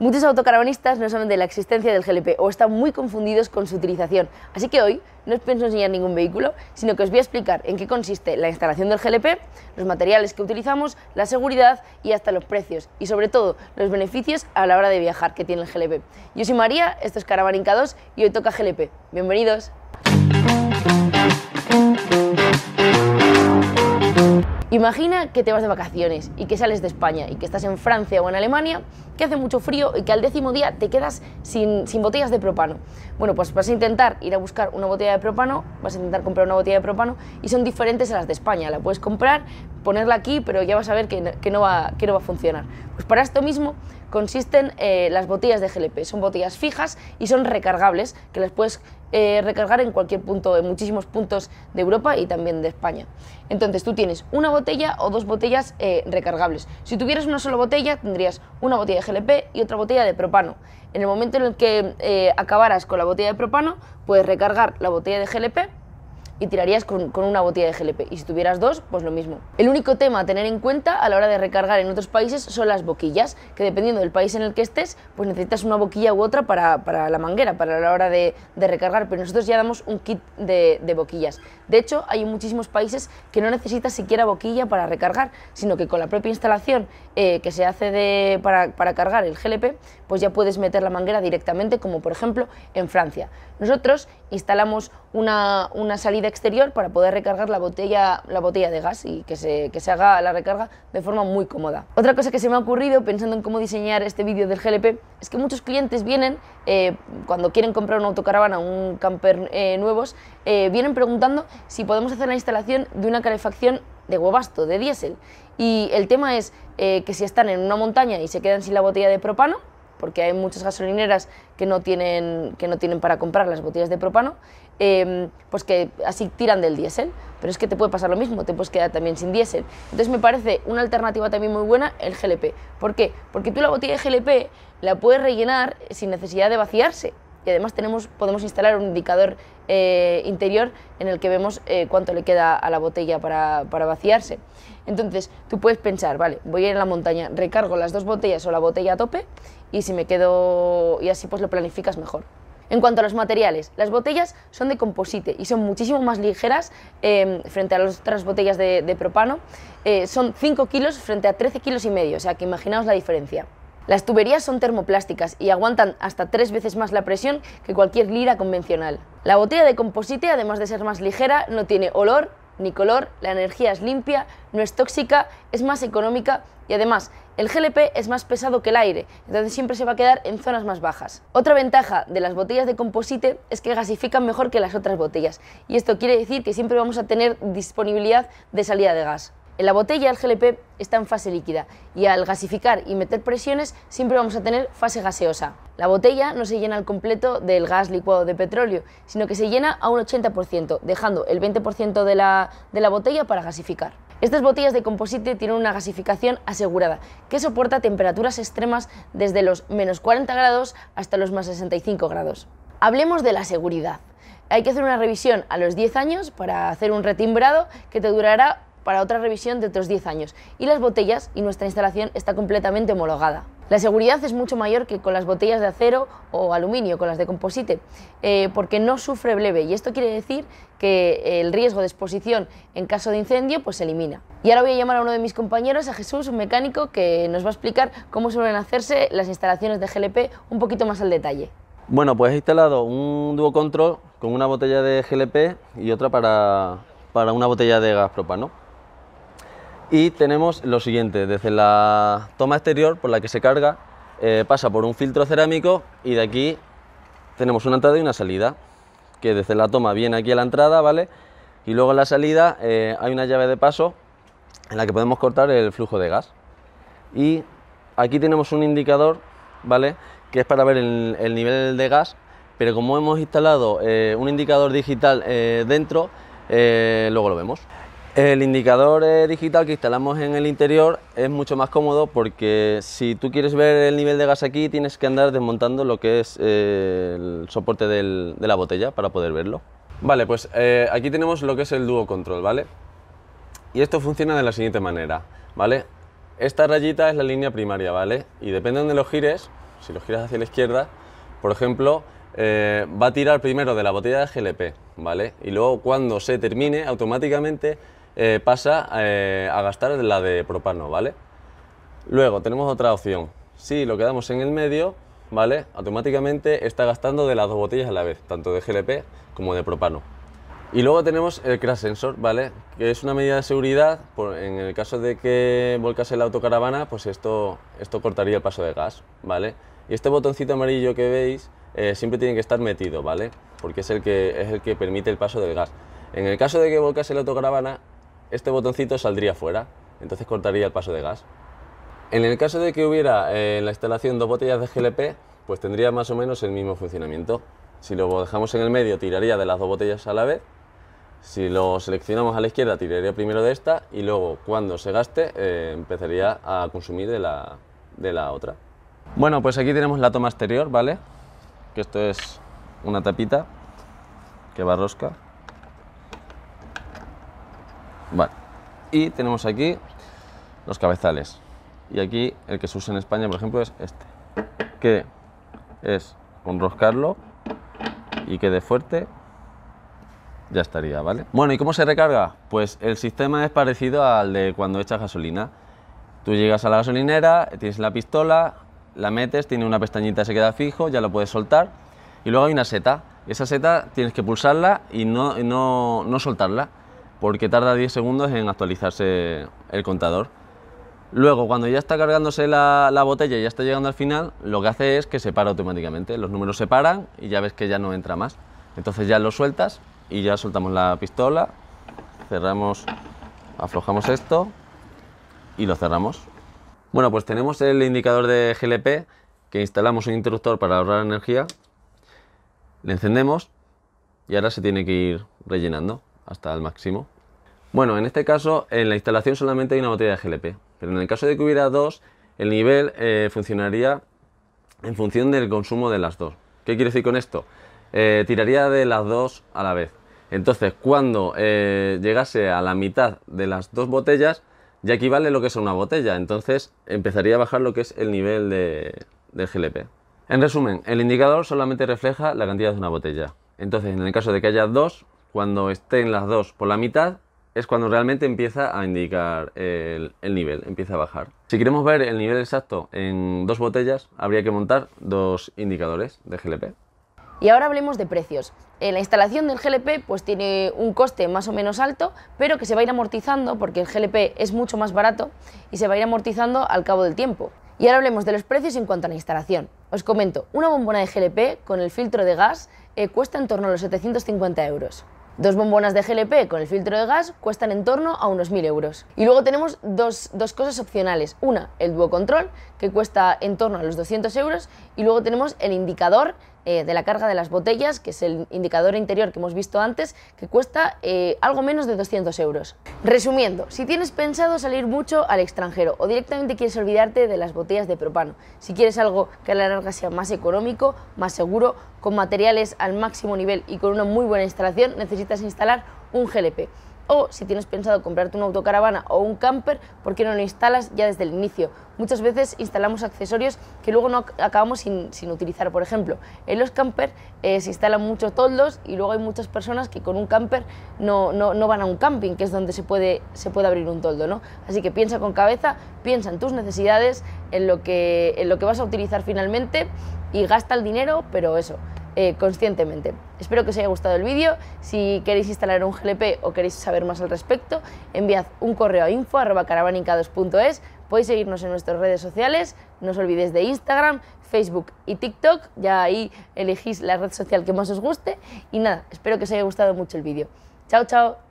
Muchos autocaravanistas no saben de la existencia del GLP o están muy confundidos con su utilización, así que hoy no os pienso enseñar ningún vehículo, sino que os voy a explicar en qué consiste la instalación del GLP, los materiales que utilizamos, la seguridad y hasta los precios, y sobre todo los beneficios a la hora de viajar que tiene el GLP. Yo soy María, esto es Caravaninca 2 y hoy toca GLP. Bienvenidos. Imagina que te vas de vacaciones y que sales de España y que estás en Francia o en Alemania, que hace mucho frío y que al décimo día te quedas sin, botellas de propano. Bueno, pues vas a intentar ir a buscar una botella de propano, vas a intentar comprar una botella de propano y son diferentes a las de España. La puedes comprar, ponerla aquí, pero ya vas a ver que no va a funcionar. Pues para esto mismo, consisten eh, las botellas de GLP. Son botellas fijas y son recargables, que las puedes eh, recargar en cualquier punto, en muchísimos puntos de Europa y también de España. Entonces tú tienes una botella o dos botellas eh, recargables. Si tuvieras una sola botella, tendrías una botella de GLP y otra botella de propano. En el momento en el que acabaras con la botella de propano, puedes recargar la botella de GLP y tirarías con, una botella de GLP. Y si tuvieras dos, pues lo mismo. El único tema a tener en cuenta a la hora de recargar en otros países son las boquillas, que dependiendo del país en el que estés, pues necesitas una boquilla u otra para, la manguera, para la hora de, recargar. Pero nosotros ya damos un kit de, boquillas. De hecho, hay muchísimos países que no necesitas siquiera boquilla para recargar, sino que con la propia instalación eh, que se hace para, cargar el GLP, pues ya puedes meter la manguera directamente, como por ejemplo en Francia. Nosotros instalamos una salida exterior para poder recargar la botella, la botella de gas y que se, haga la recarga de forma muy cómoda. Otra cosa que se me ha ocurrido pensando en cómo diseñar este vídeo del GLP es que muchos clientes vienen, eh, cuando quieren comprar una autocaravana, un camper eh, nuevos, eh, vienen preguntando si podemos hacer la instalación de una calefacción de huevasto, de diésel. Y el tema es que si están en una montaña y se quedan sin la botella de propano, porque hay muchas gasolineras que no tienen, que no tienen para comprar las botellas de propano, em, pues que así tiran del diésel. Pero es que te puede pasar lo mismo, te puedes quedar también sin diésel. Entonces me parece una alternativa también muy buena el GLP. ¿Por qué? Porque tú la botella de GLP la puedes rellenar sin necesidad de vaciarse. Y además tenemos, podemos instalar un indicador eh, interior en el que vemos eh, cuánto le queda a la botella para, para, vaciarse. Entonces, tú puedes pensar, vale, voy a ir a la montaña, recargo las dos botellas o la botella a tope y si me quedo y así pues lo planificas mejor. En cuanto a los materiales, las botellas son de composite y son muchísimo más ligeras em, frente a las otras botellas de, propano. Eh, son 5 kilos frente a 13 kilos y medio, o sea que imaginaos la diferencia. Las tuberías son termoplásticas y aguantan hasta tres veces más la presión que cualquier lira convencional. La botella de composite, además de ser más ligera, no tiene olor, ni color, la energía es limpia, no es tóxica, es más económica y además el GLP es más pesado que el aire, entonces siempre se va a quedar en zonas más bajas. Otra ventaja de las botellas de composite es que gasifican mejor que las otras botellas y esto quiere decir que siempre vamos a tener disponibilidad de salida de gas. En la botella el GLP está en fase líquida y al gasificar y meter presiones siempre vamos a tener fase gaseosa. La botella no se llena al completo del gas licuado de petróleo, sino que se llena a un 80%, dejando el 20% de la, de la botella para gasificar. Estas botellas de composite tienen una gasificación asegurada, que soporta temperaturas extremas desde los menos 40 grados hasta los más 65 grados. Hablemos de la seguridad. Hay que hacer una revisión a los 10 años para hacer un retimbrado que te durará para otra revisión de otros 10 años y las botellas y nuestra instalación está completamente homologada. La seguridad es mucho mayor que con las botellas de acero o aluminio, con las de composite, eh, porque no sufre bleve y esto quiere decir que el riesgo de exposición en caso de incendio pues, se elimina. Y ahora voy a llamar a uno de mis compañeros, a Jesús, un mecánico, que nos va a explicar cómo suelen hacerse las instalaciones de GLP un poquito más al detalle. Bueno, pues he instalado un Duo Control con una botella de GLP y otra para, para una botella de gas propano. Y tenemos lo siguiente, desde la toma exterior por la que se carga, eh, pasa por un filtro cerámico y de aquí tenemos una entrada y una salida, que desde la toma viene aquí a la entrada, ¿vale? Y luego en la salida eh, hay una llave de paso en la que podemos cortar el flujo de gas. Y aquí tenemos un indicador, ¿vale? Que es para ver el, nivel de gas, pero como hemos instalado eh, un indicador digital dentro, luego lo vemos. El indicador eh, digital que instalamos en el interior es mucho más cómodo porque si tú quieres ver el nivel de gas aquí tienes que andar desmontando lo que es eh, el soporte de la botella para poder verlo. Vale, pues eh, aquí tenemos lo que es el Duo Control, ¿vale? Y esto funciona de la siguiente manera, ¿vale? Esta rayita es la línea primaria, ¿vale? Y depende de donde lo gires, si lo giras hacia la izquierda, por ejemplo, va a tirar primero de la botella de GLP, ¿vale? Y luego cuando se termine, automáticamente eh, pasa eh, a gastar la de propano, ¿vale? Luego tenemos otra opción. Si lo quedamos en el medio, ¿vale? Automáticamente está gastando de las dos botellas a la vez, tanto de GLP como de propano. Y luego tenemos el crash sensor, ¿vale? Que es una medida de seguridad, en el caso de que volcase la autocaravana, pues esto, esto cortaría el paso de gas, ¿vale? Y este botoncito amarillo que veis eh, siempre tiene que estar metido, ¿vale? Porque es el, que, es el que permite el paso del gas. En el caso de que volcase la autocaravana, este botoncito saldría fuera, entonces cortaría el paso de gas. En el caso de que hubiera eh, en la instalación dos botellas de GLP, pues tendría más o menos el mismo funcionamiento. Si lo dejamos en el medio, tiraría de las dos botellas a la vez. Si lo seleccionamos a la izquierda, tiraría primero de esta y luego, cuando se gaste, eh, empezaría a consumir de la, de la otra. Bueno, pues aquí tenemos la toma exterior, ¿vale? Que esto es una tapita que va rosca. Y tenemos aquí los cabezales. Y aquí el que se usa en España, por ejemplo, es este. Que es enroscarlo y quede fuerte. Ya estaría, ¿vale? Bueno, ¿y cómo se recarga? Pues el sistema es parecido al de cuando echas gasolina. Tú llegas a la gasolinera, tienes la pistola, la metes, tiene una pestañita, se queda fijo, ya lo puedes soltar. Y luego hay una seta. Esa seta tienes que pulsarla y no soltarla porque tarda 10 segundos en actualizarse el contador. Luego, cuando ya está cargándose la, botella y ya está llegando al final, lo que hace es que se para automáticamente. Los números se paran y ya ves que ya no entra más. Entonces ya lo sueltas y ya soltamos la pistola, cerramos, aflojamos esto y lo cerramos. Bueno, pues tenemos el indicador de GLP que instalamos un interruptor para ahorrar energía. Le encendemos y ahora se tiene que ir rellenando hasta el máximo. Bueno, en este caso en la instalación solamente hay una botella de GLP, pero en el caso de que hubiera dos, el nivel eh, funcionaría en función del consumo de las dos. ¿Qué quiero decir con esto? Eh, tiraría de las dos a la vez. Entonces, cuando eh, llegase a la mitad de las dos botellas, ya equivale lo que es una botella. Entonces, empezaría a bajar lo que es el nivel de GLP. En resumen, el indicador solamente refleja la cantidad de una botella. Entonces, en el caso de que haya dos, cuando estén las dos por la mitad, es cuando realmente empieza a indicar el, nivel, empieza a bajar. Si queremos ver el nivel exacto en dos botellas, habría que montar dos indicadores de GLP. Y ahora hablemos de precios. La instalación del GLP pues tiene un coste más o menos alto, pero que se va a ir amortizando porque el GLP es mucho más barato y se va a ir amortizando al cabo del tiempo. Y ahora hablemos de los precios en cuanto a la instalación. Os comento, una bombona de GLP con el filtro de gas eh, cuesta en torno a los 750 euros. Dos bombonas de GLP con el filtro de gas cuestan en torno a unos 1.000 euros. Y luego tenemos dos, cosas opcionales. Una, el Duo Control, que cuesta en torno a los 200 euros. Y luego tenemos el indicador eh, de la carga de las botellas, que es el indicador interior que hemos visto antes, que cuesta eh, algo menos de 200 euros. Resumiendo, si tienes pensado salir mucho al extranjero o directamente quieres olvidarte de las botellas de propano, si quieres algo que a la larga sea más económico, más seguro, con materiales al máximo nivel y con una muy buena instalación, necesitas instalar un GLP. O si tienes pensado comprarte una autocaravana o un camper, ¿por qué no lo instalas ya desde el inicio? Muchas veces instalamos accesorios que luego no acabamos sin, utilizar. Por ejemplo, en los camper eh, se instalan muchos toldos y luego hay muchas personas que con un camper no, van a un camping, que es donde se puede, se puede abrir un toldo. Así que piensa con cabeza, piensa en tus necesidades, en lo en lo que vas a utilizar finalmente y gasta el dinero, pero eso, eh, conscientemente. Espero que os haya gustado el vídeo. Si queréis instalar un GLP o queréis saber más al respecto, enviad un correo a info.caravanica2.es, Podéis seguirnos en nuestras redes sociales. No os olvidéis de Instagram, Facebook y TikTok. Ya ahí elegís la red social que más os guste. Y nada, espero que os haya gustado mucho el vídeo. Chao, chao.